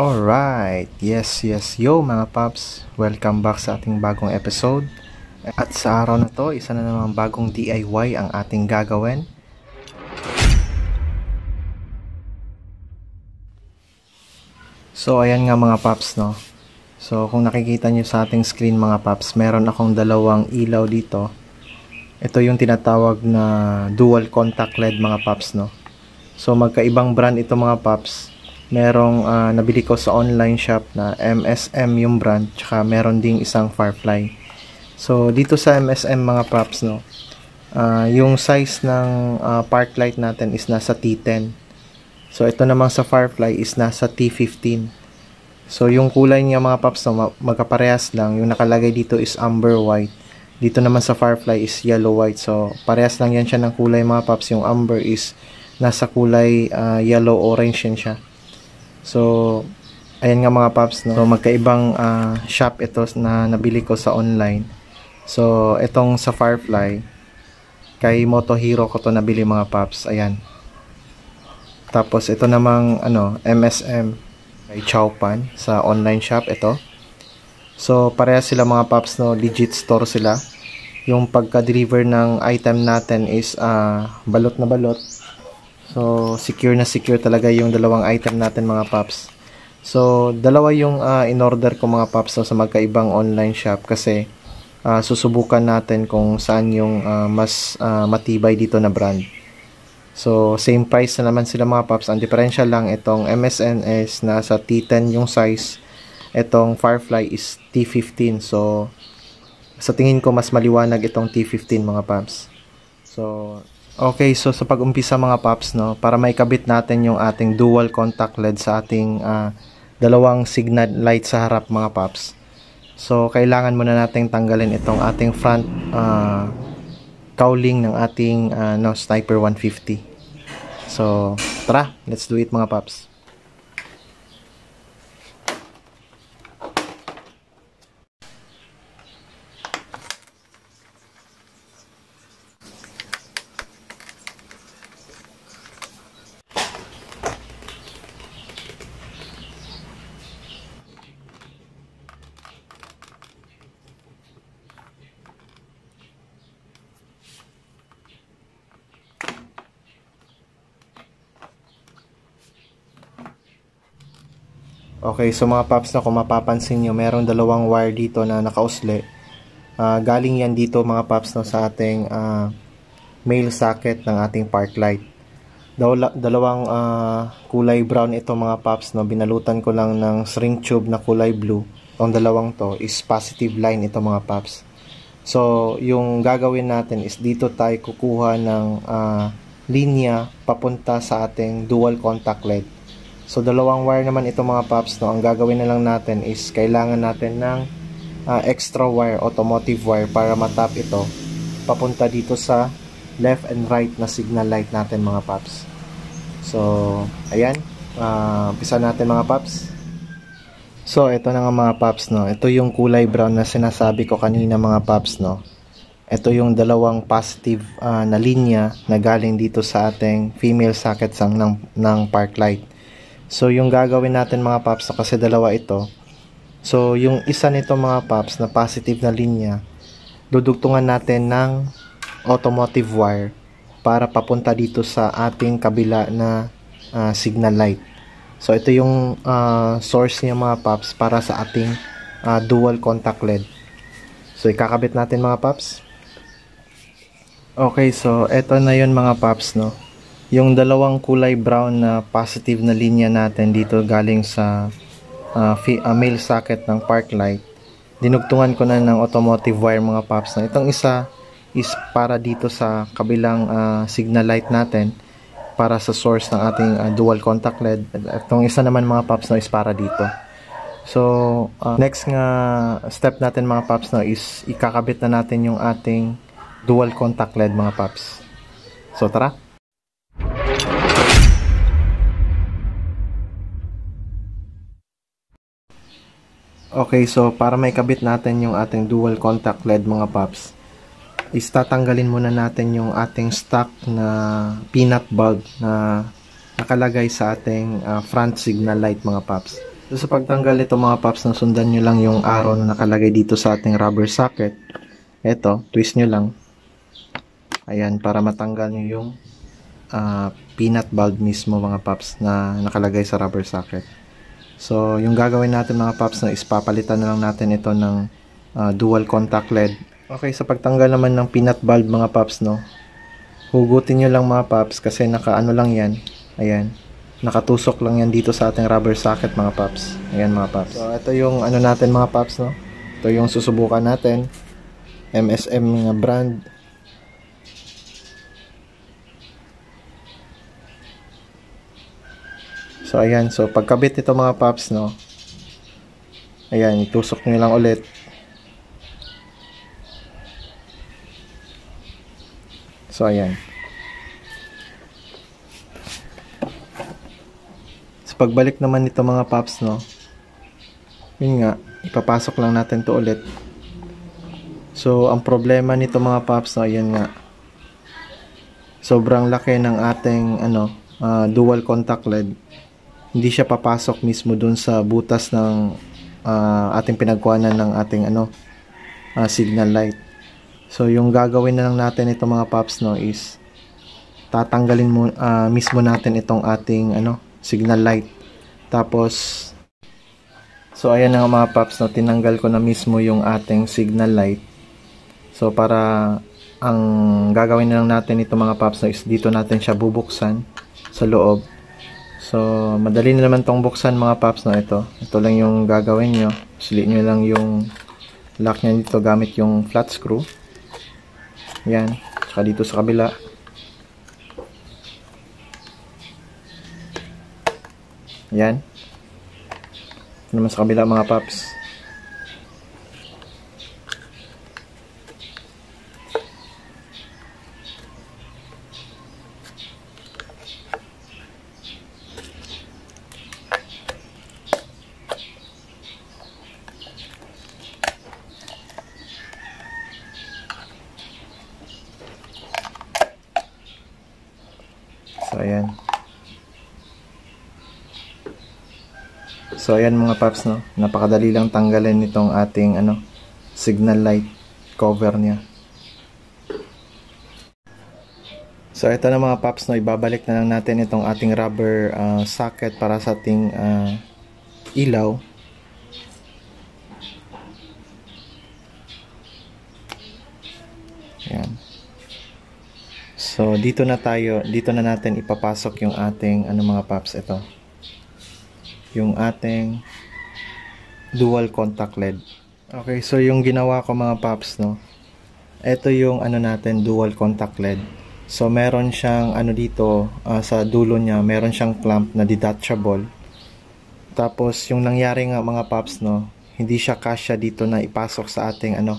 Alright, yes, yes, yo mga paps, welcome back sa ating bagong episode. At sa araw na to, isa na namang bagong DIY ang ating gagawin. So ayan nga mga paps no. So kung nakikita nyo sa ating screen mga paps, meron akong dalawang ilaw dito. Ito yung tinatawag na dual contact LED mga paps no. So magkaibang brand ito mga paps merong uh, nabili ko sa online shop na MSM yung brand tsaka meron ding isang Firefly so dito sa MSM mga props no uh, yung size ng uh, park light natin is nasa T10 so ito naman sa Firefly is nasa T15 so yung kulay niya mga props no, magkaparehas lang yung nakalagay dito is amber white dito naman sa Firefly is yellow white so parehas lang yan siya ng kulay mga props yung amber is nasa kulay uh, yellow orange yan siya So, ayan nga mga paps, no? So, magkaibang uh, shop ito na nabili ko sa online. So, itong sa Firefly, kay Moto Hero ko to nabili mga paps. Ayan. Tapos, ito namang, ano, MSM kay Chowpan sa online shop ito. So, pareha sila mga paps, no? Legit store sila. Yung pagka-deliver ng item natin is uh, balot na balot So, secure na secure talaga yung dalawang item natin mga paps. So, dalawa yung uh, in-order ko mga paps so, ah, sa magkaibang online shop kasi uh, susubukan natin kung saan yung uh, mas uh, matibay dito na brand. So, same price na naman sila mga paps. Ang diferensya lang itong MSNS nasa T10 yung size. Itong Firefly is T15. So, sa tingin ko mas maliwanag itong T15 mga paps. So, Okay, so sa pag-umpisa mga paps, no, para maikabit natin yung ating dual contact LED sa ating uh, dalawang signal light sa harap mga paps. So, kailangan muna nating tanggalin itong ating front uh, cowling ng ating uh, no, Sniper 150. So, tara, let's do it mga paps. Okay, so mga paps na kung mapapansin nyo, merong dalawang wire dito na nakausli. Uh, galing yan dito mga paps no, sa ating uh, ah, male socket ng ating park light. Dawla, dalawang uh, kulay brown ito mga paps. No? Binalutan ko lang ng string tube na kulay blue. Ang dalawang to is positive line ito mga paps. So, yung gagawin natin is dito tayo kukuha ng uh, linya papunta sa ating dual contact light. So dalawang wire naman ito mga paps no. Ang gagawin na lang natin is kailangan natin ng uh, extra wire, automotive wire para matap ito papunta dito sa left and right na signal light natin mga paps. So ayan, uh, umpisa natin mga paps. So ito na nga mga paps no. Ito yung kulay brown na sinasabi ko kanina mga paps no. Ito yung dalawang positive uh, na linya na galing dito sa ating female socket sang ng, ng park light. So, yung gagawin natin mga paps, kasi dalawa ito. So, yung isa nito mga paps na positive na linya, dudugtungan natin ng automotive wire para papunta dito sa ating kabila na uh, signal light. So, ito yung uh, source niya mga paps para sa ating uh, dual contact LED. So, ikakabit natin mga paps. Okay, so, ito na yon mga paps, no? Yung dalawang kulay brown na positive na linya natin dito galing sa uh, uh, male socket ng park light, dinugtungan ko na ng automotive wire mga paps na itong isa is para dito sa kabilang uh, signal light natin para sa source ng ating uh, dual contact LED. Itong isa naman mga paps na is para dito. So, uh, next nga step natin mga paps na is ikakabit na natin yung ating dual contact LED mga paps. So, tara! Okay, so para may kabit natin yung ating dual contact LED mga paps, is tatanggalin muna natin yung ating stock na peanut bulb na nakalagay sa ating uh, front signal light mga paps. So, sa pagtanggal ito mga paps, nasundan nyo lang yung arrow na nakalagay dito sa ating rubber socket. Ito, twist nyo lang. Ayan, para matanggal nyo yung uh, peanut bulb mismo mga paps na nakalagay sa rubber socket. So, yung gagawin natin mga paps na is papalitan na lang natin ito ng uh, dual contact LED. Okay, sa pagtanggal naman ng pinat bulb mga paps, no? Hugutin nyo lang mga paps kasi nakaano lang yan. Ayan. Nakatusok lang yan dito sa ating rubber socket mga paps. Ayan mga paps. So, ito yung ano natin mga paps, no? Ito yung susubukan natin. MSM na brand. So, ayan. So, pagkabit nito mga paps, no? Ayan, itusok nyo lang ulit. So, ayan. So, pagbalik naman nito mga paps, no? Yun nga, ipapasok lang natin to ulit. So, ang problema nito mga paps, no? Ayan nga. Sobrang laki ng ating, ano, uh, dual contact LED hindi siya papasok mismo doon sa butas ng uh, ating pinagkuhanan ng ating ano uh, signal light. So yung gagawin na lang natin ito mga paps no is tatanggalin mo uh, mismo natin itong ating ano signal light. Tapos So ayan na mga paps no tinanggal ko na mismo yung ating signal light. So para ang gagawin na lang natin ito mga paps no is dito natin siya bubuksan sa loob So, madali na naman tong buksan mga paps na ito. Ito lang yung gagawin nyo. Sili nyo lang yung lock nya dito gamit yung flat screw. Yan. Saka dito sa kabila. Yan. Ito naman sa kabila mga paps. So ayan mga paps no, napakadali lang tanggalin nitong ating ano signal light cover niya. So ito na mga paps no, ibabalik na lang natin itong ating rubber uh, socket para sa ating uh, ilaw. Ayan. So dito na tayo, dito na natin ipapasok yung ating ano mga paps ito yung ating dual contact LED. Okay, so yung ginawa ko mga paps, no? Ito yung ano natin, dual contact LED. So meron siyang ano dito, uh, sa dulo niya, meron siyang clamp na detachable. Tapos yung nangyari nga mga paps, no? Hindi siya kasya dito na ipasok sa ating ano,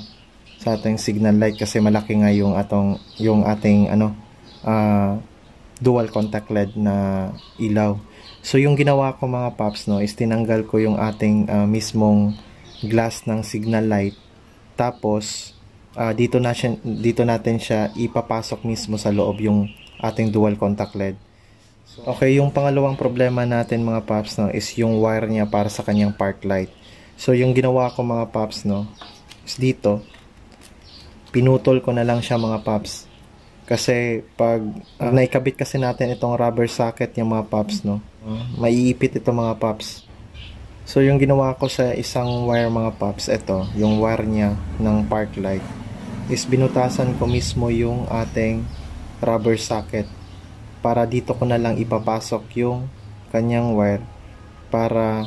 sa ating signal light kasi malaki nga yung atong yung ating ano uh, dual contact LED na ilaw. So yung ginawa ko mga paps no is tinanggal ko yung ating uh, mismong glass ng signal light. Tapos uh, dito na siya, dito natin siya ipapasok mismo sa loob yung ating dual contact LED. Okay, yung pangalawang problema natin mga paps no is yung wire niya para sa kanyang park light. So yung ginawa ko mga paps no is dito pinutol ko na lang siya mga paps kasi pag uh, naikabit kasi natin itong rubber socket yung mga pops, no? Uh, maiipit itong mga pops. So, yung ginawa ko sa isang wire mga pops, ito, yung wire niya ng park light, is binutasan ko mismo yung ating rubber socket para dito ko na lang ipapasok yung kanyang wire para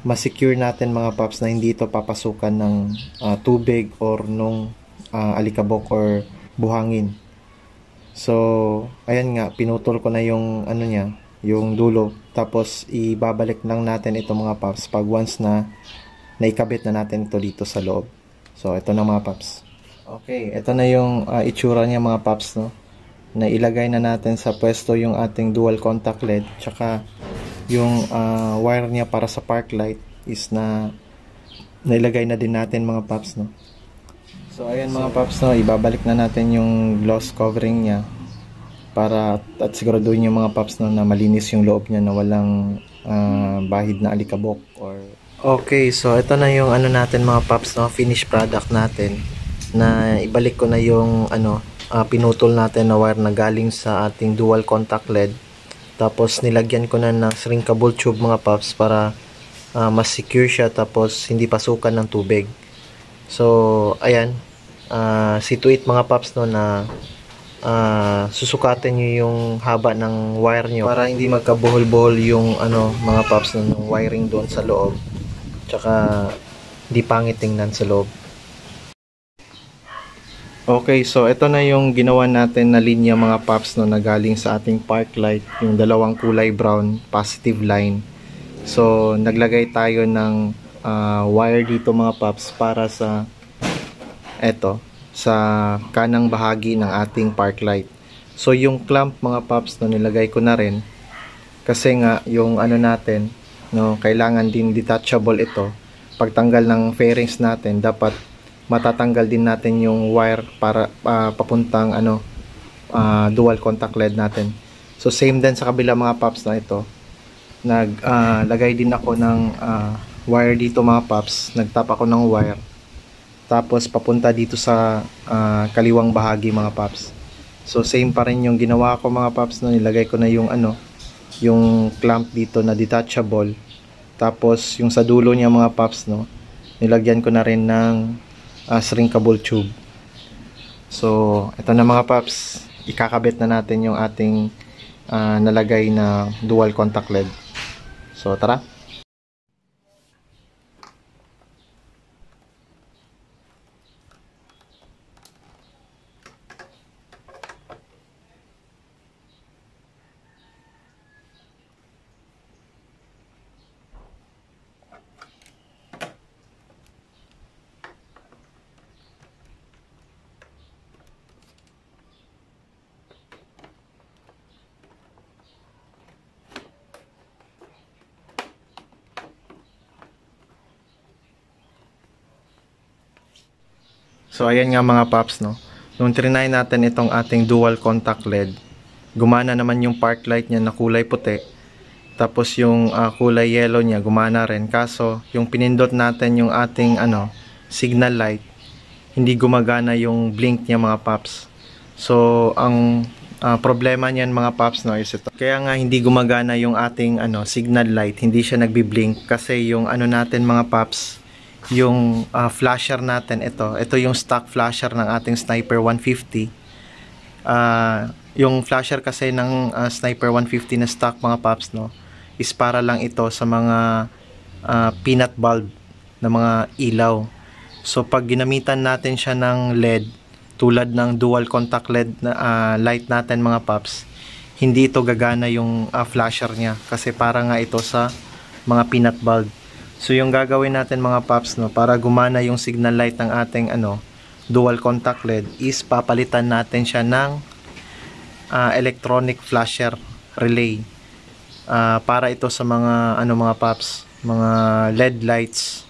ma-secure natin mga pops na hindi ito papasukan ng uh, tubig or nung uh, alikabok or buhangin. So, ayan nga, pinutol ko na yung ano niya, yung dulo. Tapos, ibabalik lang natin ito mga paps pag once na naikabit na natin ito dito sa loob. So, ito na mga paps. Okay, ito na yung uh, itsura niya mga paps, no? Na ilagay na natin sa pwesto yung ating dual contact LED, tsaka yung uh, wire niya para sa park light is na nailagay na din natin mga paps, no? So ayan mga paps, no, ibabalik na natin yung gloss covering niya para at siguraduhin yung mga paps no, na malinis yung loob niya na walang uh, bahid na alikabok or Okay, so ito na yung ano natin mga paps no, finished product natin na ibalik ko na yung ano uh, pinutol natin na wire na galing sa ating dual contact LED. Tapos nilagyan ko na ng shrinkable tube mga paps para uh, mas secure siya tapos hindi pasukan ng tubig. So, ayan, uh, ah, situate mga paps no na uh, susukatin nyo yung haba ng wire nyo para hindi magkabuhol-buhol yung ano mga paps no, yung wiring doon sa loob tsaka hindi pangit tingnan sa loob Okay, so ito na yung ginawa natin na linya mga paps no na galing sa ating park light, yung dalawang kulay brown positive line. So, naglagay tayo ng uh, wire dito mga paps para sa eto sa kanang bahagi ng ating park light. So yung clamp mga paps no nilagay ko na rin kasi nga yung ano natin no kailangan din detachable ito. Pagtanggal ng fairings natin dapat matatanggal din natin yung wire para uh, papuntang ano uh, dual contact led natin. So same din sa kabila mga paps na ito. Naglagay ah, uh, din ako ng uh, wire dito mga paps. Nagtap ako ng wire tapos papunta dito sa uh, kaliwang bahagi mga paps so same pa rin yung ginawa ko mga paps no nilagay ko na yung ano yung clamp dito na detachable tapos yung sa dulo niya mga paps no nilagyan ko na rin ng uh, shrinkable tube so ito na mga paps ikakabit na natin yung ating uh, nalagay na dual contact led so tara So ayan nga mga paps no. Nung trinay natin itong ating dual contact LED, gumana naman yung park light niya na kulay puti. Tapos yung uh, kulay yellow niya gumana rin. Kaso yung pinindot natin yung ating ano, signal light, hindi gumagana yung blink niya mga paps. So ang uh, problema niyan mga paps no is ito. Kaya nga hindi gumagana yung ating ano signal light, hindi siya nagbi-blink kasi yung ano natin mga paps yung uh, flasher natin ito ito yung stock flasher ng ating sniper 150 uh, ah, yung flasher kasi ng uh, sniper 150 na stock mga paps no is para lang ito sa mga uh, peanut bulb na mga ilaw so pag ginamitan natin siya ng LED tulad ng dual contact LED na uh, light natin mga paps hindi ito gagana yung uh, flasher niya kasi para nga ito sa mga peanut bulb So yung gagawin natin mga paps no para gumana yung signal light ng ating ano dual contact LED is papalitan natin siya ng uh, electronic flasher relay uh, para ito sa mga ano mga paps mga LED lights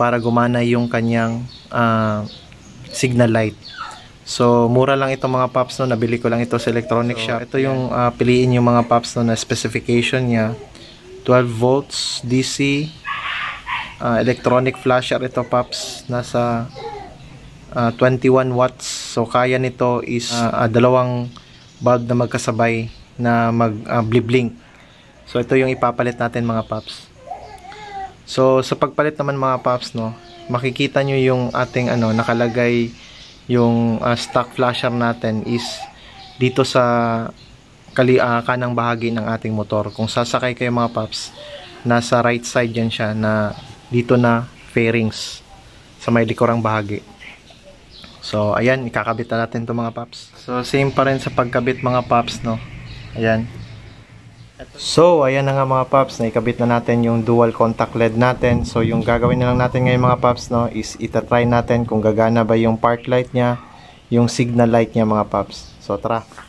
para gumana yung kanyang uh, signal light. So, mura lang ito mga paps no. Nabili ko lang ito sa electronic shop. Ito yung uh, piliin yung mga paps no na specification niya. 12 volts DC, uh, electronic flasher ito paps nasa uh, ah, 21 watts so kaya nito is uh, uh, dalawang bulb na magkasabay na mag uh, bliblink so ito yung ipapalit natin mga paps so sa pagpalit naman mga paps no makikita nyo yung ating ano nakalagay yung uh, stock flasher natin is dito sa kali uh, kanang bahagi ng ating motor kung sasakay kayo mga paps nasa right side yan siya na dito na fairings sa may likurang bahagi. So, ayan, ikakabit na natin to mga paps. So, same pa rin sa pagkabit mga paps, no? Ayan. So, ayan na nga mga paps, naikabit na natin yung dual contact LED natin. So, yung gagawin na lang natin ngayon mga paps, no, is itatry natin kung gagana ba yung park light niya, yung signal light niya mga paps. So, tara.